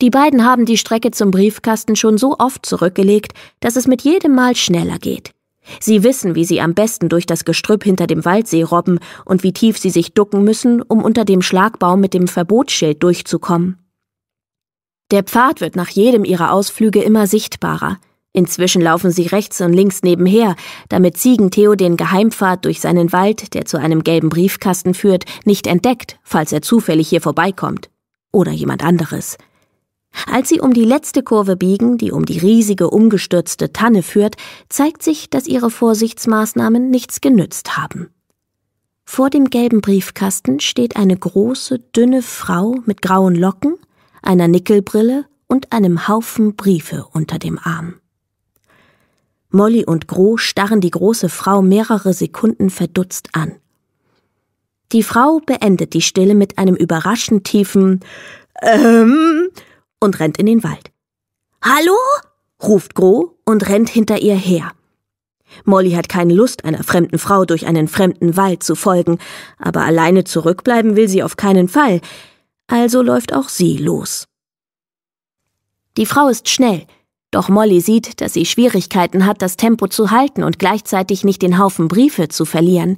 Die beiden haben die Strecke zum Briefkasten schon so oft zurückgelegt, dass es mit jedem Mal schneller geht. Sie wissen, wie sie am besten durch das Gestrüpp hinter dem Waldsee robben und wie tief sie sich ducken müssen, um unter dem Schlagbaum mit dem Verbotsschild durchzukommen. Der Pfad wird nach jedem ihrer Ausflüge immer sichtbarer. Inzwischen laufen sie rechts und links nebenher, damit Ziegentheo den Geheimpfad durch seinen Wald, der zu einem gelben Briefkasten führt, nicht entdeckt, falls er zufällig hier vorbeikommt. Oder jemand anderes. Als sie um die letzte Kurve biegen, die um die riesige umgestürzte Tanne führt, zeigt sich, dass ihre Vorsichtsmaßnahmen nichts genützt haben. Vor dem gelben Briefkasten steht eine große, dünne Frau mit grauen Locken, einer Nickelbrille und einem Haufen Briefe unter dem Arm. Molly und Gro starren die große Frau mehrere Sekunden verdutzt an. Die Frau beendet die Stille mit einem überraschend tiefen Ähm, und rennt in den Wald. Hallo? ruft Gro und rennt hinter ihr her. Molly hat keine Lust, einer fremden Frau durch einen fremden Wald zu folgen, aber alleine zurückbleiben will sie auf keinen Fall, also läuft auch sie los. Die Frau ist schnell, doch Molly sieht, dass sie Schwierigkeiten hat, das Tempo zu halten und gleichzeitig nicht den Haufen Briefe zu verlieren.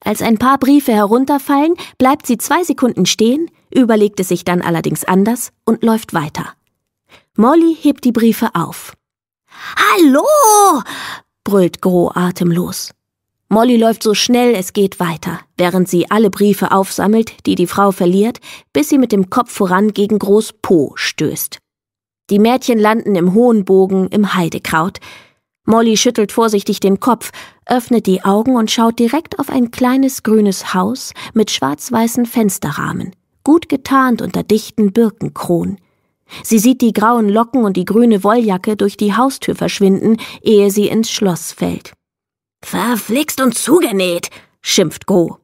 Als ein paar Briefe herunterfallen, bleibt sie zwei Sekunden stehen, überlegt es sich dann allerdings anders und läuft weiter. Molly hebt die Briefe auf. Hallo! brüllt Gro atemlos. Molly läuft so schnell es geht weiter, während sie alle Briefe aufsammelt, die die Frau verliert, bis sie mit dem Kopf voran gegen Groß Po stößt. Die Mädchen landen im hohen Bogen im Heidekraut. Molly schüttelt vorsichtig den Kopf, öffnet die Augen und schaut direkt auf ein kleines grünes Haus mit schwarz-weißen Fensterrahmen gut getarnt unter dichten Birkenkronen. Sie sieht die grauen Locken und die grüne Wolljacke durch die Haustür verschwinden, ehe sie ins Schloss fällt. Verflixt und zugenäht, schimpft Go.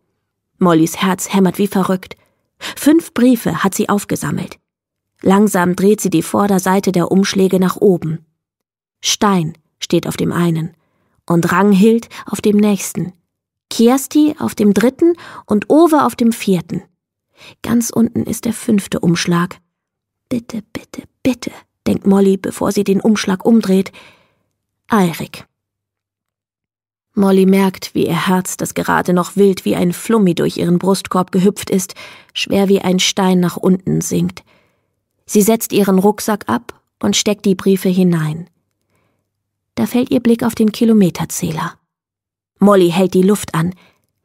Mollys Herz hämmert wie verrückt. Fünf Briefe hat sie aufgesammelt. Langsam dreht sie die Vorderseite der Umschläge nach oben. Stein steht auf dem einen und Ranghild auf dem nächsten, Kirsti auf dem dritten und Ove auf dem vierten. Ganz unten ist der fünfte Umschlag. Bitte, bitte, bitte, denkt Molly, bevor sie den Umschlag umdreht. Eirik. Molly merkt, wie ihr Herz, das gerade noch wild wie ein Flummi durch ihren Brustkorb gehüpft ist, schwer wie ein Stein nach unten sinkt. Sie setzt ihren Rucksack ab und steckt die Briefe hinein. Da fällt ihr Blick auf den Kilometerzähler. Molly hält die Luft an.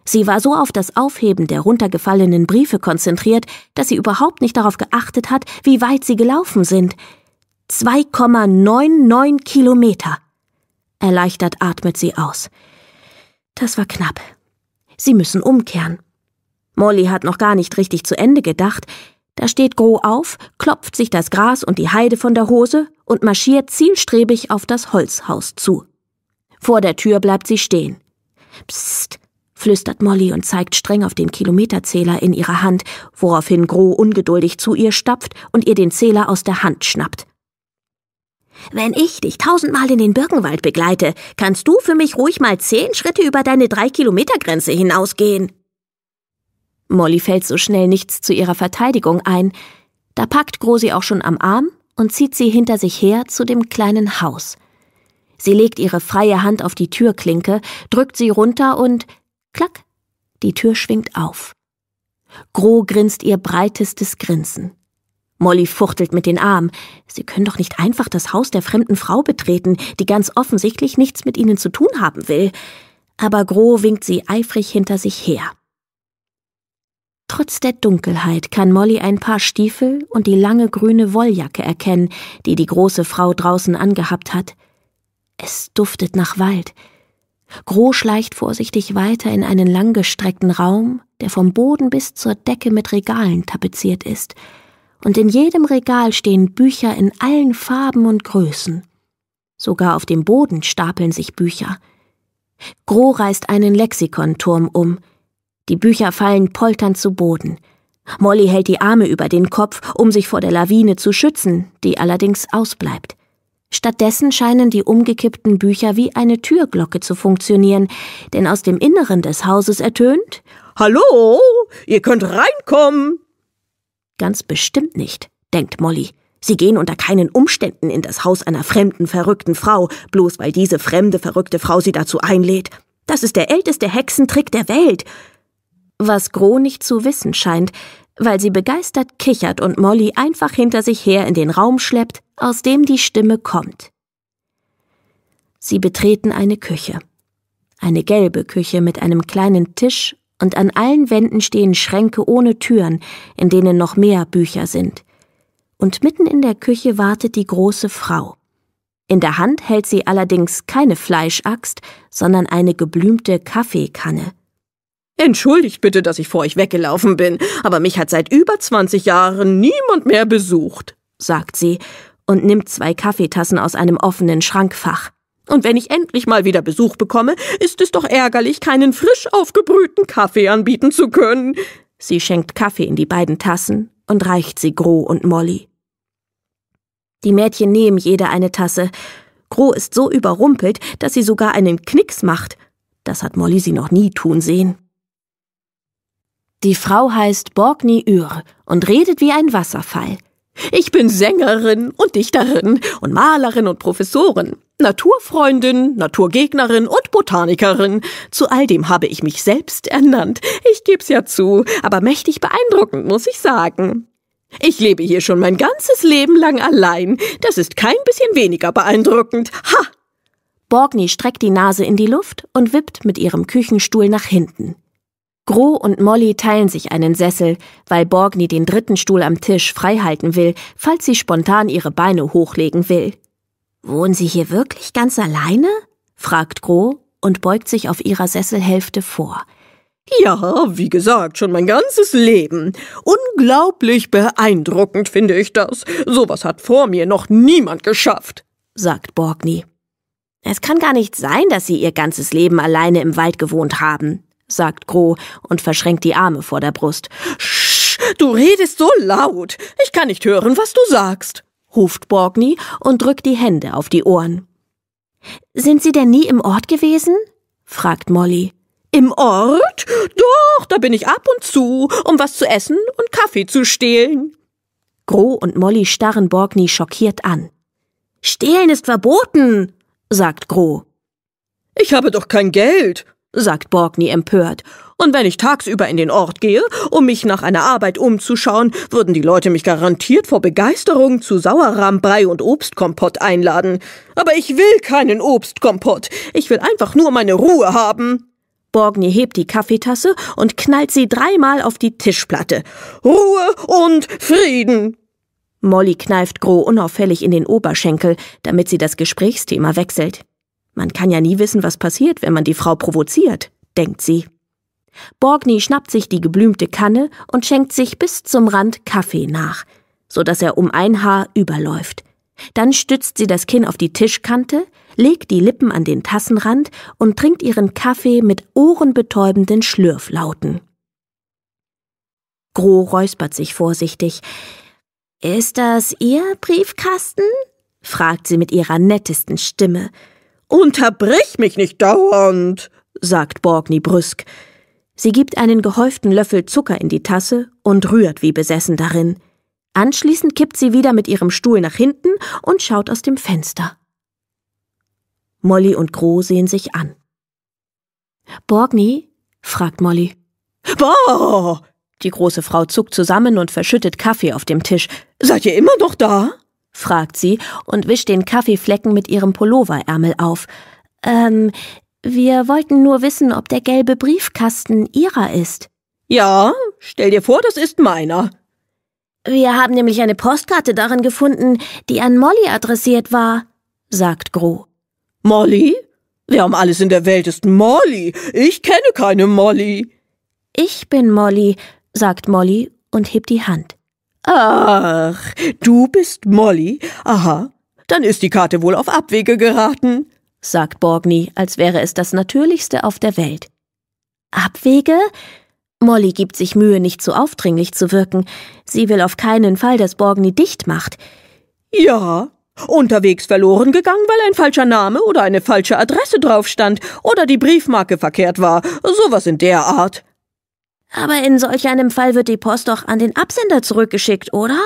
Sie war so auf das Aufheben der runtergefallenen Briefe konzentriert, dass sie überhaupt nicht darauf geachtet hat, wie weit sie gelaufen sind. 2,99 Kilometer. Erleichtert atmet sie aus. Das war knapp. Sie müssen umkehren. Molly hat noch gar nicht richtig zu Ende gedacht. Da steht Gro auf, klopft sich das Gras und die Heide von der Hose und marschiert zielstrebig auf das Holzhaus zu. Vor der Tür bleibt sie stehen. Psst, flüstert Molly und zeigt streng auf den Kilometerzähler in ihrer Hand, woraufhin Gro ungeduldig zu ihr stapft und ihr den Zähler aus der Hand schnappt. Wenn ich dich tausendmal in den Birkenwald begleite, kannst du für mich ruhig mal zehn Schritte über deine drei Kilometer Grenze hinausgehen. Molly fällt so schnell nichts zu ihrer Verteidigung ein. Da packt Gro sie auch schon am Arm und zieht sie hinter sich her zu dem kleinen Haus. Sie legt ihre freie Hand auf die Türklinke, drückt sie runter und Klack, die Tür schwingt auf. Gro grinst ihr breitestes Grinsen. Molly fuchtelt mit den Armen. Sie können doch nicht einfach das Haus der fremden Frau betreten, die ganz offensichtlich nichts mit ihnen zu tun haben will. Aber Gro winkt sie eifrig hinter sich her. Trotz der Dunkelheit kann Molly ein paar Stiefel und die lange grüne Wolljacke erkennen, die die große Frau draußen angehabt hat. Es duftet nach Wald. Gro schleicht vorsichtig weiter in einen langgestreckten Raum, der vom Boden bis zur Decke mit Regalen tapeziert ist, und in jedem Regal stehen Bücher in allen Farben und Größen. Sogar auf dem Boden stapeln sich Bücher. Gro reißt einen Lexikonturm um. Die Bücher fallen polternd zu Boden. Molly hält die Arme über den Kopf, um sich vor der Lawine zu schützen, die allerdings ausbleibt. Stattdessen scheinen die umgekippten Bücher wie eine Türglocke zu funktionieren, denn aus dem Inneren des Hauses ertönt Hallo, ihr könnt reinkommen. Ganz bestimmt nicht, denkt Molly. Sie gehen unter keinen Umständen in das Haus einer fremden, verrückten Frau, bloß weil diese fremde, verrückte Frau sie dazu einlädt. Das ist der älteste Hexentrick der Welt. Was Gro nicht zu wissen scheint, weil sie begeistert kichert und Molly einfach hinter sich her in den Raum schleppt, aus dem die Stimme kommt. Sie betreten eine Küche. Eine gelbe Küche mit einem kleinen Tisch und an allen Wänden stehen Schränke ohne Türen, in denen noch mehr Bücher sind. Und mitten in der Küche wartet die große Frau. In der Hand hält sie allerdings keine Fleischaxt, sondern eine geblümte Kaffeekanne. Entschuldigt bitte, dass ich vor euch weggelaufen bin, aber mich hat seit über 20 Jahren niemand mehr besucht, sagt sie und nimmt zwei Kaffeetassen aus einem offenen Schrankfach. Und wenn ich endlich mal wieder Besuch bekomme, ist es doch ärgerlich, keinen frisch aufgebrühten Kaffee anbieten zu können. Sie schenkt Kaffee in die beiden Tassen und reicht sie Gro und Molly. Die Mädchen nehmen jede eine Tasse. Gro ist so überrumpelt, dass sie sogar einen Knicks macht. Das hat Molly sie noch nie tun sehen. Die Frau heißt Borgni Ür und redet wie ein Wasserfall. Ich bin Sängerin und Dichterin und Malerin und Professorin, Naturfreundin, Naturgegnerin und Botanikerin. Zu all dem habe ich mich selbst ernannt. Ich geb's ja zu, aber mächtig beeindruckend, muss ich sagen. Ich lebe hier schon mein ganzes Leben lang allein. Das ist kein bisschen weniger beeindruckend. Ha! Borgni streckt die Nase in die Luft und wippt mit ihrem Küchenstuhl nach hinten. Gro und Molly teilen sich einen Sessel, weil Borgni den dritten Stuhl am Tisch freihalten will, falls sie spontan ihre Beine hochlegen will. Wohnen Sie hier wirklich ganz alleine? fragt Gro und beugt sich auf ihrer Sesselhälfte vor. Ja, wie gesagt, schon mein ganzes Leben. Unglaublich beeindruckend finde ich das. Sowas hat vor mir noch niemand geschafft, sagt Borgni. Es kann gar nicht sein, dass Sie Ihr ganzes Leben alleine im Wald gewohnt haben, sagt Gro und verschränkt die Arme vor der Brust. Sch, du redest so laut. Ich kann nicht hören, was du sagst, ruft Borgni und drückt die Hände auf die Ohren. Sind Sie denn nie im Ort gewesen? fragt Molly. Im Ort? Doch, da bin ich ab und zu, um was zu essen und Kaffee zu stehlen. Gro und Molly starren Borgni schockiert an. Stehlen ist verboten, sagt Gro. Ich habe doch kein Geld, sagt Borgny empört. Und wenn ich tagsüber in den Ort gehe, um mich nach einer Arbeit umzuschauen, würden die Leute mich garantiert vor Begeisterung zu Sauerrahmbrei und Obstkompott einladen. Aber ich will keinen Obstkompott. Ich will einfach nur meine Ruhe haben. Borgny hebt die Kaffeetasse und knallt sie dreimal auf die Tischplatte. Ruhe und Frieden. Molly kneift Gro unauffällig in den Oberschenkel, damit sie das Gesprächsthema wechselt. Man kann ja nie wissen, was passiert, wenn man die Frau provoziert, denkt sie. Borgny schnappt sich die geblümte Kanne und schenkt sich bis zum Rand Kaffee nach, so dass er um ein Haar überläuft. Dann stützt sie das Kinn auf die Tischkante, legt die Lippen an den Tassenrand und trinkt ihren Kaffee mit ohrenbetäubenden Schlürflauten. Gro räuspert sich vorsichtig. Ist das Ihr Briefkasten? fragt sie mit ihrer nettesten Stimme. Unterbrich mich nicht dauernd, sagt Borgni brüsk. Sie gibt einen gehäuften Löffel Zucker in die Tasse und rührt wie besessen darin. Anschließend kippt sie wieder mit ihrem Stuhl nach hinten und schaut aus dem Fenster. Molly und Gro sehen sich an. Borgni? fragt Molly. Boah! Die große Frau zuckt zusammen und verschüttet Kaffee auf dem Tisch. Seid ihr immer noch da? fragt sie und wischt den Kaffeeflecken mit ihrem Pulloverärmel auf. Ähm, wir wollten nur wissen, ob der gelbe Briefkasten ihrer ist. Ja, stell dir vor, das ist meiner. Wir haben nämlich eine Postkarte darin gefunden, die an Molly adressiert war, sagt Gro. Molly? Wir haben alles in der Welt ist Molly? Ich kenne keine Molly. Ich bin Molly, sagt Molly und hebt die Hand. Ach, du bist Molly. Aha, dann ist die Karte wohl auf Abwege geraten, sagt Borgni, als wäre es das Natürlichste auf der Welt. Abwege? Molly gibt sich Mühe, nicht zu so aufdringlich zu wirken. Sie will auf keinen Fall, dass Borgni dicht macht. Ja, unterwegs verloren gegangen, weil ein falscher Name oder eine falsche Adresse drauf stand oder die Briefmarke verkehrt war. Sowas in der Art. Aber in solch einem Fall wird die Post doch an den Absender zurückgeschickt, oder?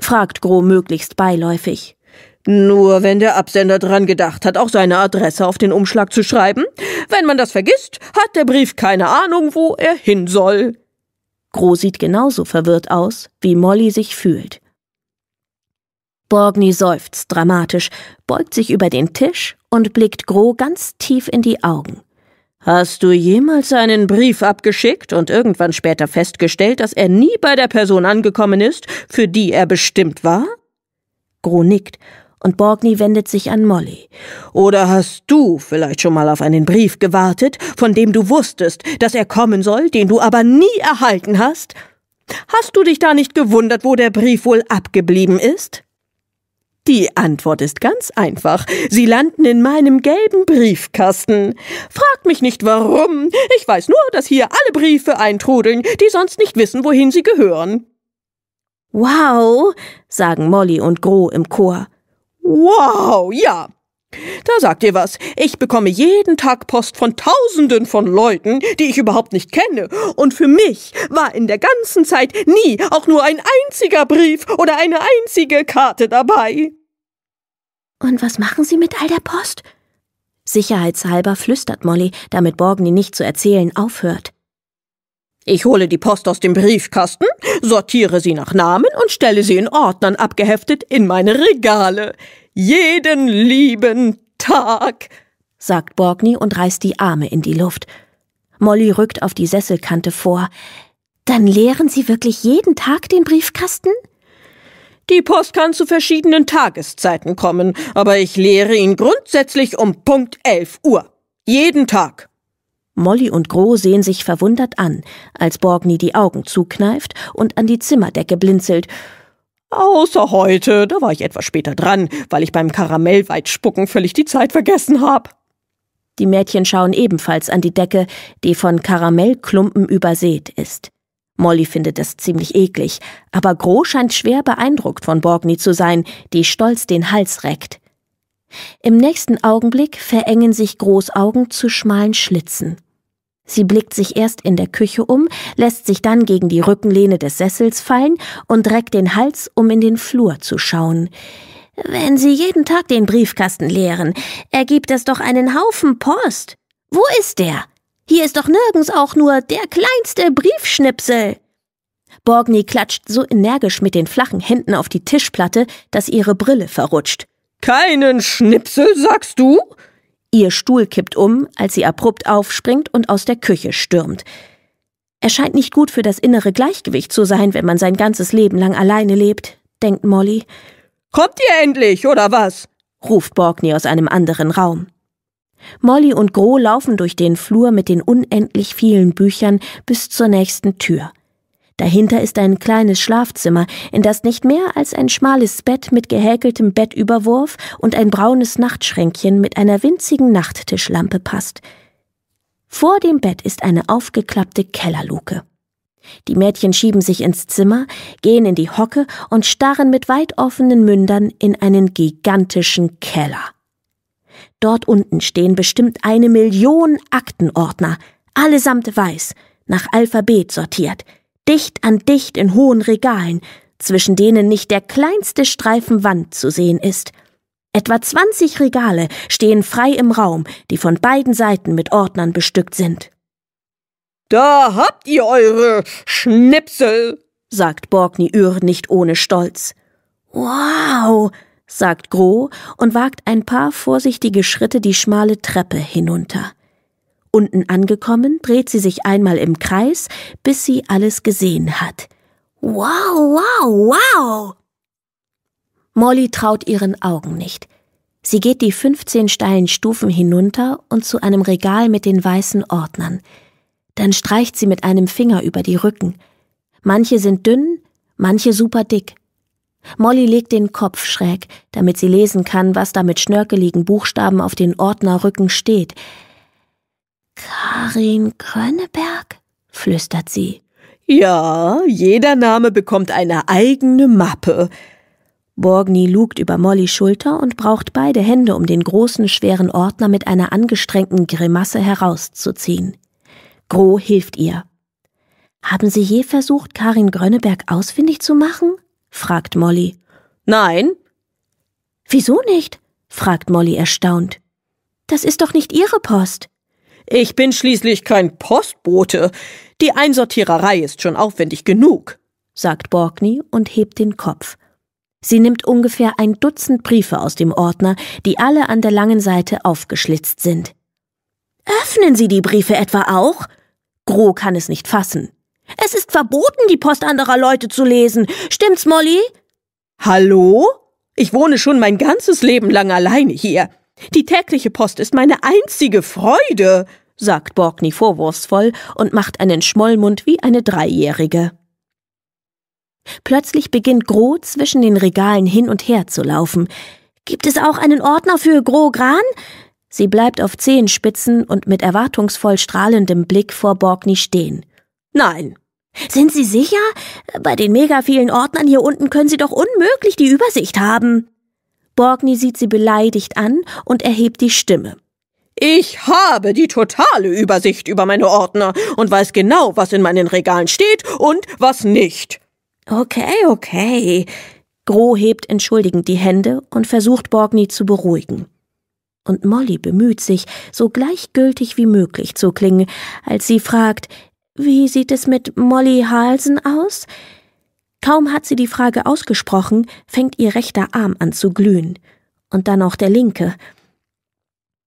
fragt Gro möglichst beiläufig. Nur wenn der Absender dran gedacht hat, auch seine Adresse auf den Umschlag zu schreiben. Wenn man das vergisst, hat der Brief keine Ahnung, wo er hin soll. Gro sieht genauso verwirrt aus, wie Molly sich fühlt. Borgny seufzt dramatisch, beugt sich über den Tisch und blickt Gro ganz tief in die Augen. Hast du jemals einen Brief abgeschickt und irgendwann später festgestellt, dass er nie bei der Person angekommen ist, für die er bestimmt war? Gro nickt und Borgni wendet sich an Molly. Oder hast du vielleicht schon mal auf einen Brief gewartet, von dem du wusstest, dass er kommen soll, den du aber nie erhalten hast? Hast du dich da nicht gewundert, wo der Brief wohl abgeblieben ist? Die Antwort ist ganz einfach. Sie landen in meinem gelben Briefkasten. Frag mich nicht warum. Ich weiß nur, dass hier alle Briefe eintrudeln, die sonst nicht wissen, wohin sie gehören. Wow, sagen Molly und Gro im Chor. Wow, ja. Da sagt ihr was. Ich bekomme jeden Tag Post von Tausenden von Leuten, die ich überhaupt nicht kenne. Und für mich war in der ganzen Zeit nie auch nur ein einziger Brief oder eine einzige Karte dabei. Und was machen Sie mit all der Post? Sicherheitshalber flüstert Molly, damit Borgny nicht zu erzählen aufhört. Ich hole die Post aus dem Briefkasten, sortiere sie nach Namen und stelle sie in Ordnern abgeheftet in meine Regale. Jeden lieben Tag, sagt Borgny und reißt die Arme in die Luft. Molly rückt auf die Sesselkante vor. Dann leeren Sie wirklich jeden Tag den Briefkasten? Die Post kann zu verschiedenen Tageszeiten kommen, aber ich lehre ihn grundsätzlich um Punkt 11 Uhr. Jeden Tag. Molly und Gro sehen sich verwundert an, als Borgni die Augen zukneift und an die Zimmerdecke blinzelt. Außer heute, da war ich etwas später dran, weil ich beim Karamellweitspucken völlig die Zeit vergessen hab. Die Mädchen schauen ebenfalls an die Decke, die von Karamellklumpen übersät ist. Molly findet es ziemlich eklig, aber Gro scheint schwer beeindruckt von Borgni zu sein, die stolz den Hals reckt. Im nächsten Augenblick verengen sich Gros Augen zu schmalen Schlitzen. Sie blickt sich erst in der Küche um, lässt sich dann gegen die Rückenlehne des Sessels fallen und reckt den Hals, um in den Flur zu schauen. Wenn Sie jeden Tag den Briefkasten leeren, ergibt es doch einen Haufen Post. Wo ist der? Hier ist doch nirgends auch nur der kleinste Briefschnipsel. Borgny klatscht so energisch mit den flachen Händen auf die Tischplatte, dass ihre Brille verrutscht. Keinen Schnipsel, sagst du? Ihr Stuhl kippt um, als sie abrupt aufspringt und aus der Küche stürmt. Er scheint nicht gut für das innere Gleichgewicht zu sein, wenn man sein ganzes Leben lang alleine lebt, denkt Molly. Kommt ihr endlich, oder was? ruft Borgny aus einem anderen Raum. Molly und Gro laufen durch den Flur mit den unendlich vielen Büchern bis zur nächsten Tür. Dahinter ist ein kleines Schlafzimmer, in das nicht mehr als ein schmales Bett mit gehäkeltem Bettüberwurf und ein braunes Nachtschränkchen mit einer winzigen Nachttischlampe passt. Vor dem Bett ist eine aufgeklappte Kellerluke. Die Mädchen schieben sich ins Zimmer, gehen in die Hocke und starren mit weit offenen Mündern in einen gigantischen Keller. Dort unten stehen bestimmt eine Million Aktenordner, allesamt weiß, nach Alphabet sortiert, dicht an dicht in hohen Regalen, zwischen denen nicht der kleinste Streifen Wand zu sehen ist. Etwa 20 Regale stehen frei im Raum, die von beiden Seiten mit Ordnern bestückt sind. Da habt ihr eure Schnipsel, sagt Borgny Ür nicht ohne Stolz. Wow, sagt Gro und wagt ein paar vorsichtige Schritte die schmale Treppe hinunter. Unten angekommen, dreht sie sich einmal im Kreis, bis sie alles gesehen hat. Wow, wow, wow! Molly traut ihren Augen nicht. Sie geht die 15 steilen Stufen hinunter und zu einem Regal mit den weißen Ordnern. Dann streicht sie mit einem Finger über die Rücken. Manche sind dünn, manche super dick. Molly legt den Kopf schräg, damit sie lesen kann, was da mit schnörkeligen Buchstaben auf den Ordnerrücken steht. Karin Gröneberg? flüstert sie. Ja, jeder Name bekommt eine eigene Mappe. Borgni lugt über Mollys Schulter und braucht beide Hände, um den großen, schweren Ordner mit einer angestrengten Grimasse herauszuziehen. Gro hilft ihr. Haben Sie je versucht, Karin Grönneberg ausfindig zu machen? fragt Molly. Nein. Wieso nicht? fragt Molly erstaunt. Das ist doch nicht Ihre Post. Ich bin schließlich kein Postbote. Die Einsortiererei ist schon aufwendig genug, sagt Borgny und hebt den Kopf. Sie nimmt ungefähr ein Dutzend Briefe aus dem Ordner, die alle an der langen Seite aufgeschlitzt sind. Öffnen Sie die Briefe etwa auch? Gro kann es nicht fassen. Es ist verboten, die Post anderer Leute zu lesen. Stimmt's, Molly? Hallo? Ich wohne schon mein ganzes Leben lang alleine hier. Die tägliche Post ist meine einzige Freude, sagt Borgny vorwurfsvoll und macht einen Schmollmund wie eine Dreijährige. Plötzlich beginnt Gro zwischen den Regalen hin und her zu laufen. Gibt es auch einen Ordner für Gro Gran? Sie bleibt auf Zehenspitzen und mit erwartungsvoll strahlendem Blick vor Borgny stehen. Nein. Sind Sie sicher? Bei den mega vielen Ordnern hier unten können Sie doch unmöglich die Übersicht haben. Borgni sieht sie beleidigt an und erhebt die Stimme. Ich habe die totale Übersicht über meine Ordner und weiß genau, was in meinen Regalen steht und was nicht. Okay, okay. Gro hebt entschuldigend die Hände und versucht Borgni zu beruhigen. Und Molly bemüht sich, so gleichgültig wie möglich zu klingen, als sie fragt, wie sieht es mit Molly Halsen aus? Kaum hat sie die Frage ausgesprochen, fängt ihr rechter Arm an zu glühen. Und dann auch der linke.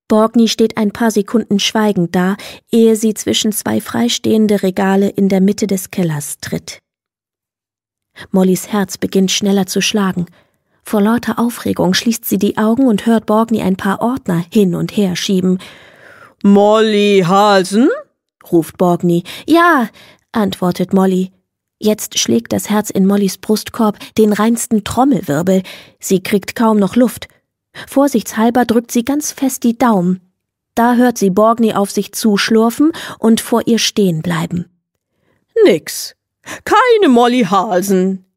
Borgny steht ein paar Sekunden schweigend da, ehe sie zwischen zwei freistehende Regale in der Mitte des Kellers tritt. Mollys Herz beginnt schneller zu schlagen. Vor lauter Aufregung schließt sie die Augen und hört Borgny ein paar Ordner hin und her schieben. Molly Halsen? ruft Borgny. Ja, antwortet Molly. Jetzt schlägt das Herz in Mollys Brustkorb den reinsten Trommelwirbel. Sie kriegt kaum noch Luft. Vorsichtshalber drückt sie ganz fest die Daumen. Da hört sie Borgny auf sich zuschlurfen und vor ihr stehen bleiben. Nix. Keine Molly Hasen,